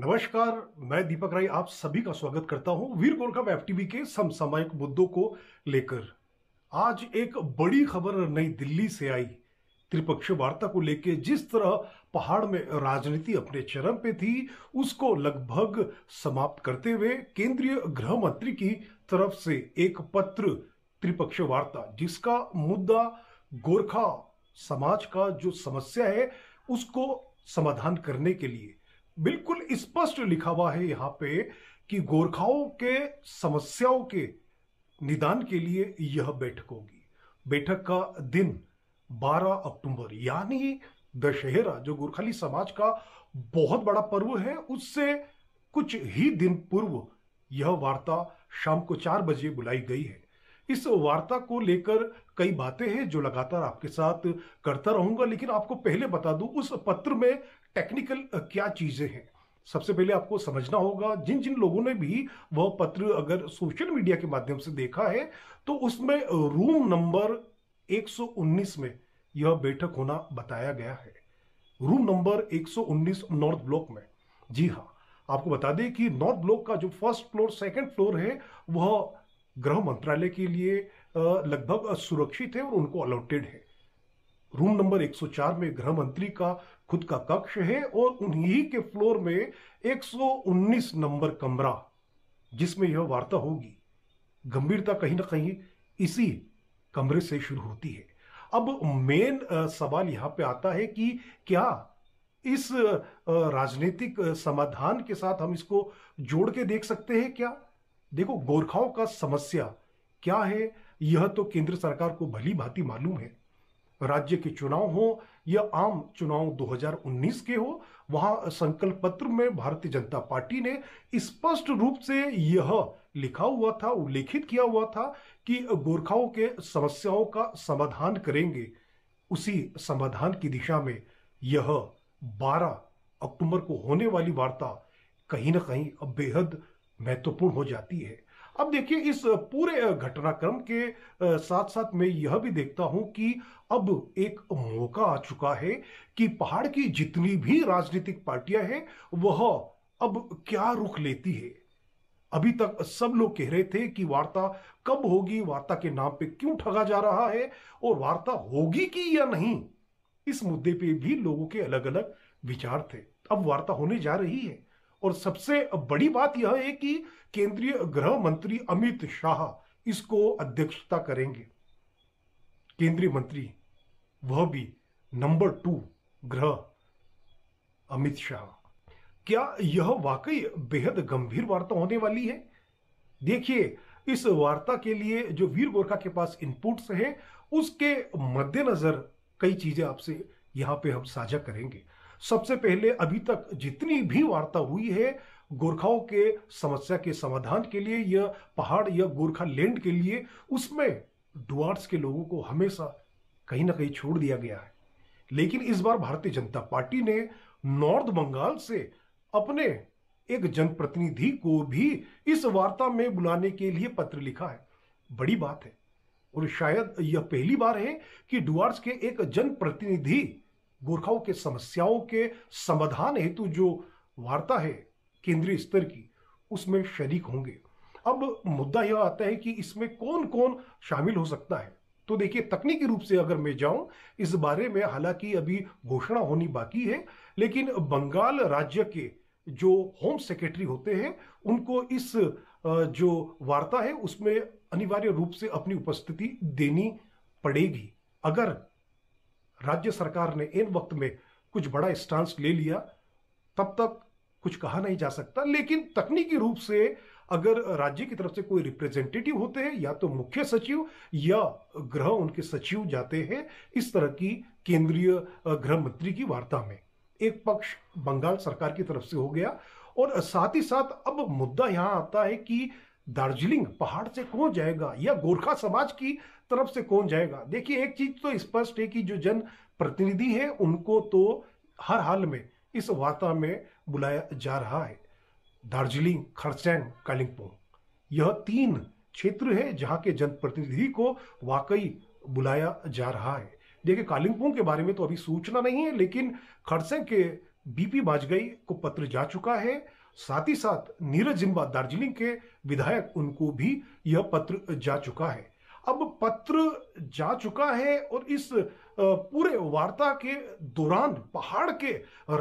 नमस्कार मैं दीपक राय आप सभी का स्वागत करता हूं वीर गोरखा एफ के समसामयिक मुद्दों को लेकर आज एक बड़ी खबर नई दिल्ली से आई त्रिपक्षीय वार्ता को लेकर जिस तरह पहाड़ में राजनीति अपने चरम पे थी उसको लगभग समाप्त करते हुए केंद्रीय गृह मंत्री की तरफ से एक पत्र त्रिपक्षीय वार्ता जिसका मुद्दा गोरखा समाज का जो समस्या है उसको समाधान करने के लिए बिल्कुल स्पष्ट लिखा हुआ है यहाँ पे कि गोरखाओं के समस्याओं के निदान के लिए यह बैठक होगी बैठक का दिन 12 अक्टूबर यानी दशहरा जो गोरखाली समाज का बहुत बड़ा पर्व है उससे कुछ ही दिन पूर्व यह वार्ता शाम को चार बजे बुलाई गई है इस वार्ता को लेकर कई बातें हैं जो लगातार आपके साथ करता रहूंगा लेकिन आपको पहले बता दूं उस पत्र में टेक्निकल uh, क्या चीज़ें हैं सबसे पहले आपको समझना होगा जिन जिन लोगों ने भी वह पत्र अगर सोशल मीडिया के माध्यम से देखा है तो उसमें रूम नंबर 119 में यह बैठक होना बताया गया है रूम नंबर 119 नॉर्थ ब्लॉक में जी हाँ आपको बता दें कि नॉर्थ ब्लॉक का जो फर्स्ट फ्लोर सेकंड फ्लोर है वह गृह मंत्रालय के लिए uh, लगभग uh, सुरक्षित है और उनको अलॉटेड है रूम नंबर 104 में गृह मंत्री का खुद का कक्ष है और उन्हीं के फ्लोर में 119 नंबर कमरा जिसमें यह वार्ता होगी गंभीरता कहीं ना कहीं इसी कमरे से शुरू होती है अब मेन सवाल यहां पे आता है कि क्या इस राजनीतिक समाधान के साथ हम इसको जोड़ के देख सकते हैं क्या देखो गोरखाओं का समस्या क्या है यह तो केंद्र सरकार को भली भांति मालूम है राज्य के चुनाव हो या आम चुनाव 2019 के हो वहां संकल्प पत्र में भारतीय जनता पार्टी ने स्पष्ट रूप से यह लिखा हुआ था उल्लेखित किया हुआ था कि गोरखाओं के समस्याओं का समाधान करेंगे उसी समाधान की दिशा में यह 12 अक्टूबर को होने वाली वार्ता कहीं ना कहीं बेहद महत्वपूर्ण हो जाती है अब देखिए इस पूरे घटनाक्रम के साथ साथ मैं यह भी देखता हूं कि अब एक मौका आ चुका है कि पहाड़ की जितनी भी राजनीतिक पार्टियां हैं वह अब क्या रुख लेती है अभी तक सब लोग कह रहे थे कि वार्ता कब होगी वार्ता के नाम पे क्यों ठगा जा रहा है और वार्ता होगी कि या नहीं इस मुद्दे पे भी लोगों के अलग अलग विचार थे अब वार्ता होने जा रही है और सबसे बड़ी बात यह है कि केंद्रीय गृह मंत्री अमित शाह इसको अध्यक्षता करेंगे केंद्रीय मंत्री वह भी नंबर टू ग्रह अमित शाह क्या यह वाकई बेहद गंभीर वार्ता होने वाली है देखिए इस वार्ता के लिए जो वीर गोरखा के पास इनपुट्स हैं उसके मद्देनजर कई चीजें आपसे यहां पे हम साझा करेंगे सबसे पहले अभी तक जितनी भी वार्ता हुई है गोरखाओं के समस्या के समाधान के लिए या पहाड़ या गोरखा लैंड के लिए उसमें डुआर्स के लोगों को हमेशा कहीं ना कहीं छोड़ दिया गया है लेकिन इस बार भारतीय जनता पार्टी ने नॉर्थ बंगाल से अपने एक जनप्रतिनिधि को भी इस वार्ता में बुलाने के लिए पत्र लिखा है बड़ी बात है और शायद यह पहली बार है कि डुआर्स के एक जनप्रतिनिधि गोरखाओं के समस्याओं के समाधान हेतु जो वार्ता है केंद्रीय स्तर की उसमें शरीक होंगे अब मुद्दा यह आता है कि इसमें कौन कौन शामिल हो सकता है तो देखिए तकनीकी रूप से अगर मैं जाऊं इस बारे में हालांकि अभी घोषणा होनी बाकी है लेकिन बंगाल राज्य के जो होम सेक्रेटरी होते हैं उनको इस जो वार्ता है उसमें अनिवार्य रूप से अपनी उपस्थिति देनी पड़ेगी अगर राज्य सरकार ने इन वक्त में कुछ बड़ा स्टांस ले लिया तब तक कुछ कहा नहीं जा सकता लेकिन तकनीकी रूप से अगर राज्य की तरफ से कोई रिप्रेजेंटेटिव होते हैं या तो मुख्य सचिव या गृह उनके सचिव जाते हैं इस तरह की केंद्रीय गृह मंत्री की वार्ता में एक पक्ष बंगाल सरकार की तरफ से हो गया और साथ ही साथ अब मुद्दा यहां आता है कि दार्जिलिंग पहाड़ से कौन जाएगा या गोरखा समाज की तरफ से कौन जाएगा देखिए एक चीज तो स्पष्ट है कि जो जन प्रतिनिधि है उनको तो हर हाल में इस वार्ता में बुलाया जा रहा है दार्जिलिंग खरसैन कालिम्पोंग यह तीन क्षेत्र है जहाँ के जनप्रतिनिधि को वाकई बुलाया जा रहा है देखिए कालिम्पोंग के बारे में तो अभी सूचना नहीं है लेकिन खरसैन के बीपी बाजगई को पत्र जा चुका है साथ ही साथ नीरज जिम्बा दार्जिलिंग के विधायक उनको भी यह पत्र जा चुका है अब पत्र जा चुका है और इस पूरे वार्ता के दौरान पहाड़ के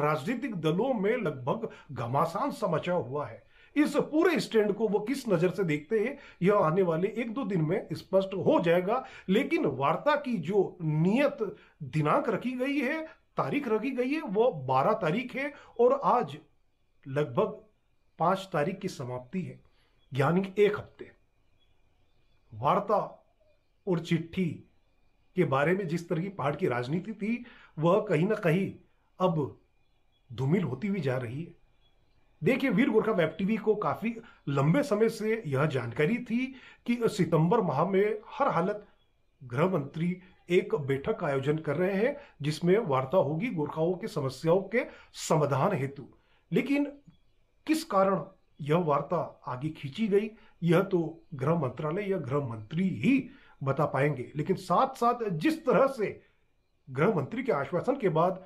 राजनीतिक दलों में लगभग घमासान समचा हुआ है इस पूरे स्टैंड को वो किस नजर से देखते हैं यह आने वाले एक दो दिन में स्पष्ट हो जाएगा लेकिन वार्ता की जो नियत दिनांक रखी गई है तारीख रखी गई है वो 12 तारीख है और आज लगभग पांच तारीख की समाप्ति है यानी एक हफ्ते वार्ता और चिट्ठी के बारे में जिस तरह की पहाड़ की राजनीति थी वह कहीं ना कहीं अब धूमिल होती हुई जा रही है देखिए वीर गोरखा वेब टीवी को काफी लंबे समय से यह जानकारी थी कि सितंबर माह में हर हालत गृह मंत्री एक बैठक का आयोजन कर रहे हैं जिसमें वार्ता होगी गोरखाओं की समस्याओं के समाधान हेतु लेकिन किस कारण यह वार्ता आगे खींची गई यह तो गृह मंत्रालय या गृह मंत्री ही बता पाएंगे लेकिन साथ साथ जिस तरह से गृह मंत्री के आश्वासन के बाद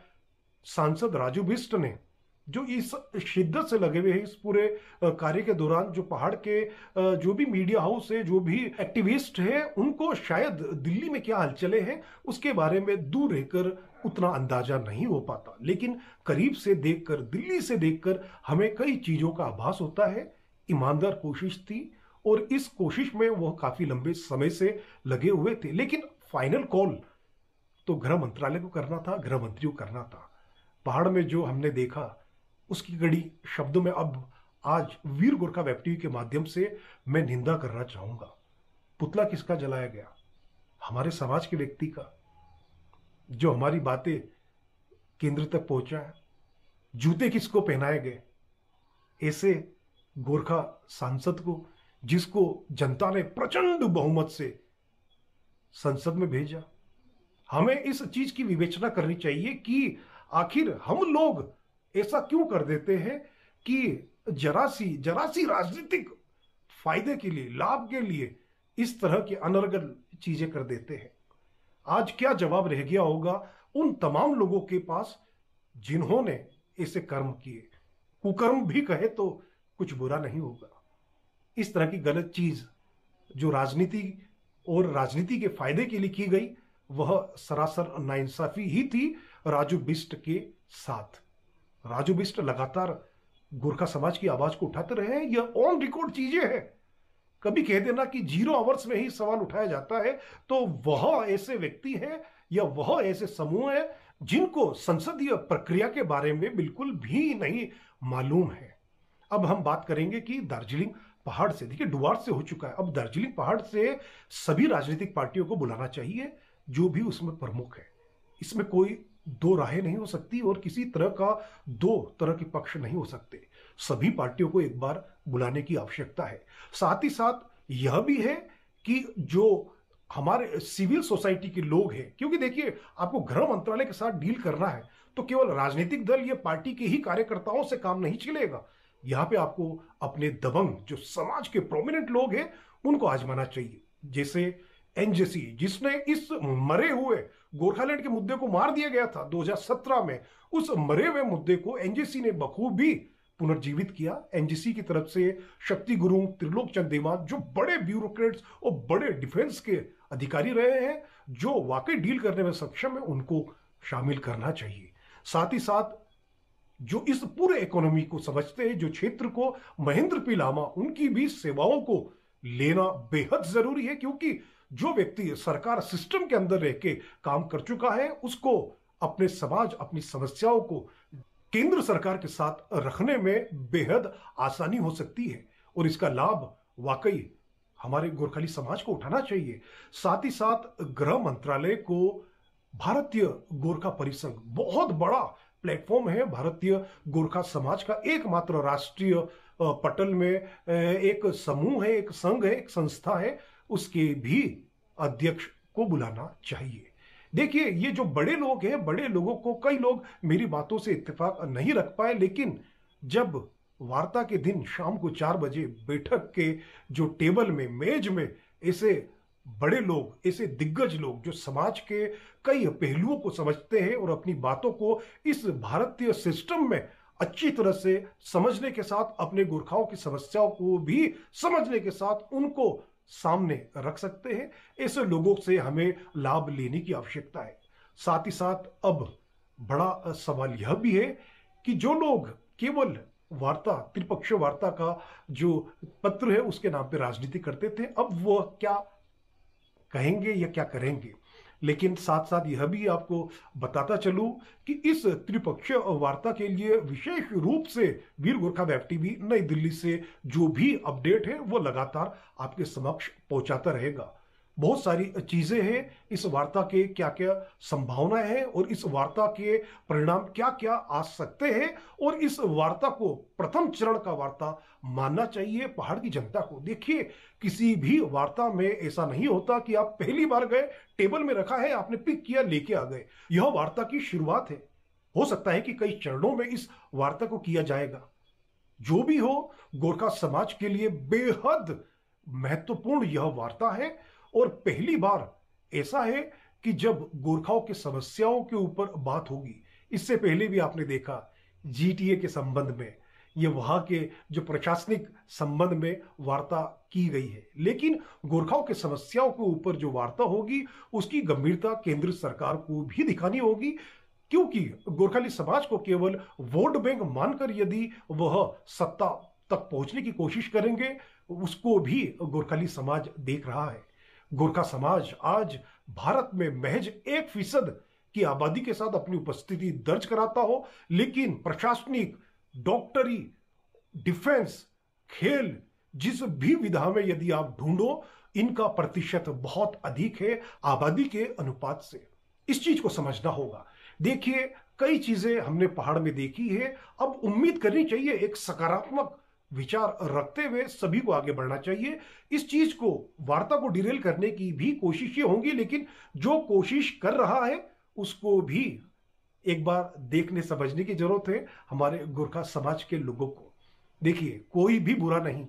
सांसद राजू बिस्ट ने जो इस शिद्दत से लगे हुए हैं इस पूरे कार्य के दौरान जो पहाड़ के जो भी मीडिया हाउस है जो भी एक्टिविस्ट है उनको शायद दिल्ली में क्या हलचले हैं उसके बारे में दूर रहकर उतना अंदाजा नहीं हो पाता लेकिन करीब से देखकर दिल्ली से देखकर हमें कई चीज़ों का आभास होता है ईमानदार कोशिश थी और इस कोशिश में वह काफ़ी लंबे समय से लगे हुए थे लेकिन फाइनल कॉल तो गृह मंत्रालय को करना था गृह मंत्री को करना था पहाड़ में जो हमने देखा उसकी कड़ी शब्दों में अब आज वीर गोरखा वेब टीवी के माध्यम से मैं निंदा करना चाहूंगा पुतला किसका जलाया गया हमारे समाज के व्यक्ति का जो हमारी बातें केंद्र तक पहुंचा जूते किसको पहनाए गए ऐसे गोरखा सांसद को जिसको जनता ने प्रचंड बहुमत से संसद में भेजा हमें इस चीज की विवेचना करनी चाहिए कि आखिर हम लोग ऐसा क्यों कर देते हैं कि जरासी जरासी राजनीतिक फायदे के लिए लाभ के लिए इस तरह की अनर्गल चीजें कर देते हैं आज क्या जवाब रह गया होगा उन तमाम लोगों के पास जिन्होंने ऐसे कर्म किए कुकर्म भी कहे तो कुछ बुरा नहीं होगा इस तरह की गलत चीज जो राजनीति और राजनीति के फायदे के लिए की गई वह सरासर नाइंसाफी ही थी राजू बिस्ट के साथ राजू बिस्ट लगातार गोरखा समाज की आवाज को उठाते रहे हैं यह ऑन रिकॉर्ड चीजें हैं कभी कह देना कि जीरो आवर्स में ही सवाल उठाया जाता है तो वह ऐसे व्यक्ति है या वह ऐसे समूह है जिनको संसदीय प्रक्रिया के बारे में बिल्कुल भी नहीं मालूम है अब हम बात करेंगे कि दार्जिलिंग पहाड़ से देखिए डुआर से हो चुका है अब दार्जिलिंग पहाड़ से सभी राजनीतिक पार्टियों को बुलाना चाहिए जो भी उसमें प्रमुख है इसमें कोई दो राहें नहीं हो सकती और किसी तरह का दो तरह के पक्ष नहीं हो सकते सभी पार्टियों को एक बार बुलाने की आवश्यकता है साथ ही साथ यह भी है कि जो हमारे सिविल सोसाइटी के लोग हैं क्योंकि देखिए आपको गृह मंत्रालय के साथ डील करना है तो केवल राजनीतिक दल या पार्टी के ही कार्यकर्ताओं से काम नहीं चलेगा यहाँ पे आपको अपने दबंग जो समाज के प्रोमिनेंट लोग हैं उनको आजमाना चाहिए जैसे एनजेसी जिसने इस मरे हुए गोरखालैंड के मुद्दे को मार दिया गया था 2017 में उस मरे हुए मुद्दे को एनजेसी ने बखूबी पुनर्जीवित किया एनजीसी की तरफ से शक्ति गुरु त्रिलोक चंद देवा जो बड़े ब्यूरोक्रेट्स और बड़े डिफेंस के अधिकारी रहे हैं जो वाकई डील करने में सक्षम है उनको शामिल करना चाहिए साथ ही साथ जो इस पूरे इकोनॉमी को समझते हैं जो क्षेत्र को महेंद्र पी लामा उनकी भी सेवाओं को लेना बेहद जरूरी है क्योंकि जो व्यक्ति सरकार सिस्टम के अंदर रह के काम कर चुका है उसको अपने समाज अपनी समस्याओं को केंद्र सरकार के साथ रखने में बेहद आसानी हो सकती है और इसका लाभ वाकई हमारे गोरखाली समाज को उठाना चाहिए साथ ही साथ गृह मंत्रालय को भारतीय गोरखा परिसंघ बहुत बड़ा प्लेटफॉर्म है भारतीय गोरखा समाज का एकमात्र राष्ट्रीय पटल में एक समूह है एक संघ है एक संस्था है उसके भी अध्यक्ष को बुलाना चाहिए देखिए ये जो बड़े लोग हैं बड़े लोगों को कई लोग मेरी बातों से इत्तेफाक नहीं रख पाए लेकिन जब वार्ता के दिन शाम को चार बजे बैठक के जो टेबल में मेज में ऐसे बड़े लोग ऐसे दिग्गज लोग जो समाज के कई पहलुओं को समझते हैं और अपनी बातों को इस भारतीय सिस्टम में अच्छी तरह से समझने के साथ अपने गुरखाओं की समस्याओं को भी समझने के साथ उनको सामने रख सकते हैं ऐसे लोगों से हमें लाभ लेने की आवश्यकता है साथ ही साथ अब बड़ा सवाल यह भी है कि जो लोग केवल वार्ता त्रिपक्षीय वार्ता का जो पत्र है उसके नाम पर राजनीति करते थे अब वह क्या कहेंगे या क्या करेंगे लेकिन साथ साथ यह भी आपको बताता चलूं कि इस त्रिपक्षीय वार्ता के लिए विशेष रूप से वीर गोरखा वेब टीवी नई दिल्ली से जो भी अपडेट है वो लगातार आपके समक्ष पहुंचाता रहेगा बहुत सारी चीज़ें हैं इस वार्ता के क्या क्या संभावना है और इस वार्ता के परिणाम क्या क्या आ सकते हैं और इस वार्ता को प्रथम चरण का वार्ता मानना चाहिए पहाड़ की जनता को देखिए किसी भी वार्ता में ऐसा नहीं होता कि आप पहली बार गए टेबल में रखा है आपने पिक किया लेके आ गए यह वार्ता की शुरुआत है हो सकता है कि कई चरणों में इस वार्ता को किया जाएगा जो भी हो गोरखा समाज के लिए बेहद महत्वपूर्ण यह वार्ता है और पहली बार ऐसा है कि जब गोरखाओं की समस्याओं के ऊपर बात होगी इससे पहले भी आपने देखा जीटीए के संबंध में ये वहां के जो प्रशासनिक संबंध में वार्ता की गई है लेकिन गोरखाओं के समस्याओं के ऊपर जो वार्ता होगी उसकी गंभीरता केंद्र सरकार को भी दिखानी होगी क्योंकि गोरखाली समाज को केवल वोट बैंक मानकर यदि वह सत्ता तक पहुंचने की कोशिश करेंगे उसको भी गोरखाली समाज देख रहा है गोरखा समाज आज भारत में महज एक फीसद की आबादी के साथ अपनी उपस्थिति दर्ज कराता हो लेकिन प्रशासनिक डॉक्टरी डिफेंस खेल जिस भी विधा में यदि आप ढूंढो इनका प्रतिशत बहुत अधिक है आबादी के अनुपात से इस चीज को समझना होगा देखिए कई चीजें हमने पहाड़ में देखी है अब उम्मीद करनी चाहिए एक सकारात्मक विचार रखते हुए सभी को आगे बढ़ना चाहिए इस चीज को वार्ता को डिरेल करने की भी कोशिशें होंगी लेकिन जो कोशिश कर रहा है उसको भी एक बार देखने समझने की जरूरत है हमारे गोरखा समाज के लोगों को देखिए कोई भी बुरा नहीं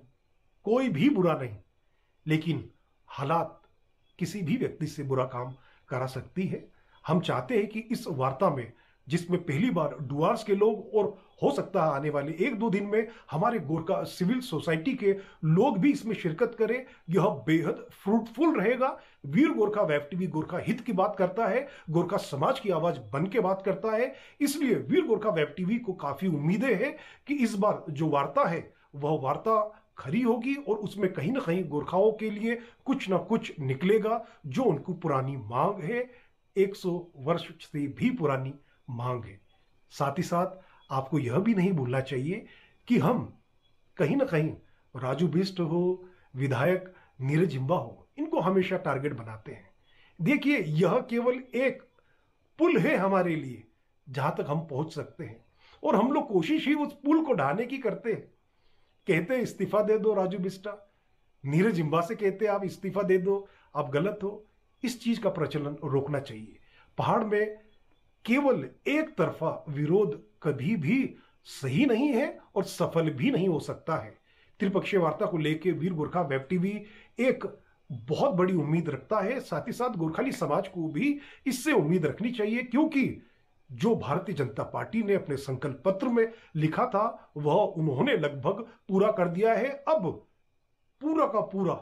कोई भी बुरा नहीं लेकिन हालात किसी भी व्यक्ति से बुरा काम करा सकती है हम चाहते हैं कि इस वार्ता में जिसमें पहली बार डुआर्स के लोग और हो सकता है आने वाले एक दो दिन में हमारे गोरखा सिविल सोसाइटी के लोग भी इसमें शिरकत करें यह बेहद फ्रूटफुल रहेगा वीर गोरखा वेब टीवी गोरखा हित की बात करता है गोरखा समाज की आवाज बन के बात करता है इसलिए वीर गोरखा वेब टीवी को काफी उम्मीदें हैं कि इस बार जो वार्ता है वह वार्ता खरी होगी और उसमें कहीं ना कहीं गोरखाओं के लिए कुछ ना कुछ निकलेगा जो उनको पुरानी मांग है 100 वर्ष से भी पुरानी मांग है साथ ही साथ आपको यह भी नहीं भूलना चाहिए कि हम कहीं ना कहीं राजू बिस्ट हो विधायक नीरज हिम्बा हो इनको हमेशा टारगेट बनाते हैं देखिए यह केवल एक पुल है हमारे लिए जहां तक हम पहुंच सकते हैं और हम लोग कोशिश ही उस पुल को ढाने की करते हैं कहते हैं इस्तीफा दे दो राजू बिस्टा नीरज हिम्बा से कहते हैं आप इस्तीफा दे दो आप गलत हो इस चीज का प्रचलन रोकना चाहिए पहाड़ में केवल एक तरफा विरोध कभी भी सही नहीं है और सफल भी नहीं हो सकता है त्रिपक्षीय वार्ता को लेकर वीर गोरखा वेब टीवी एक बहुत बड़ी उम्मीद रखता है साथ ही साथ गोरखाली समाज को भी इससे उम्मीद रखनी चाहिए क्योंकि जो भारतीय जनता पार्टी ने अपने संकल्प पत्र में लिखा था वह उन्होंने लगभग पूरा कर दिया है अब पूरा का पूरा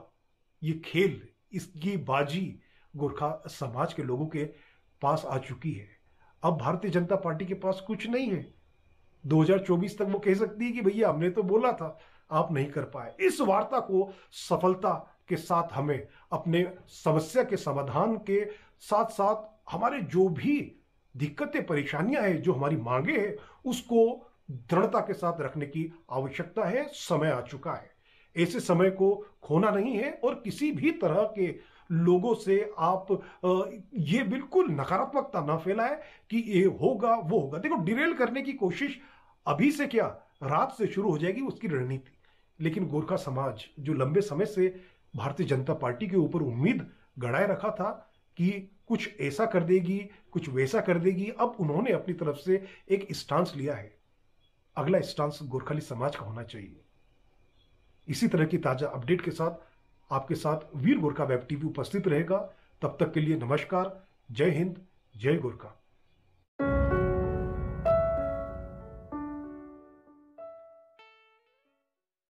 ये खेल इसकी बाजी गोरखा समाज के लोगों के पास आ चुकी है अब भारतीय जनता पार्टी के पास कुछ नहीं है 2024 तक वो कह सकती है कि भैया हमने तो बोला था आप नहीं कर पाए इस वार्ता को सफलता के साथ हमें अपने समस्या के समाधान के साथ साथ हमारे जो भी दिक्कतें परेशानियां हैं जो हमारी मांगे हैं उसको दृढ़ता के साथ रखने की आवश्यकता है समय आ चुका है ऐसे समय को खोना नहीं है और किसी भी तरह के लोगों से आप ये बिल्कुल नकारात्मकता ना फैलाए कि ये होगा वो होगा देखो डिरेल करने की कोशिश अभी से क्या रात से शुरू हो जाएगी उसकी रणनीति लेकिन गोरखा समाज जो लंबे समय से भारतीय जनता पार्टी के ऊपर उम्मीद गड़ाए रखा था कि कुछ ऐसा कर देगी कुछ वैसा कर देगी अब उन्होंने अपनी तरफ से एक स्टांस लिया है अगला स्टांस गोरखाली समाज का होना चाहिए इसी तरह की ताजा अपडेट के साथ आपके साथ वीर गोरखा वेब टीवी उपस्थित रहेगा तब तक के लिए नमस्कार जय हिंद जय गोरखा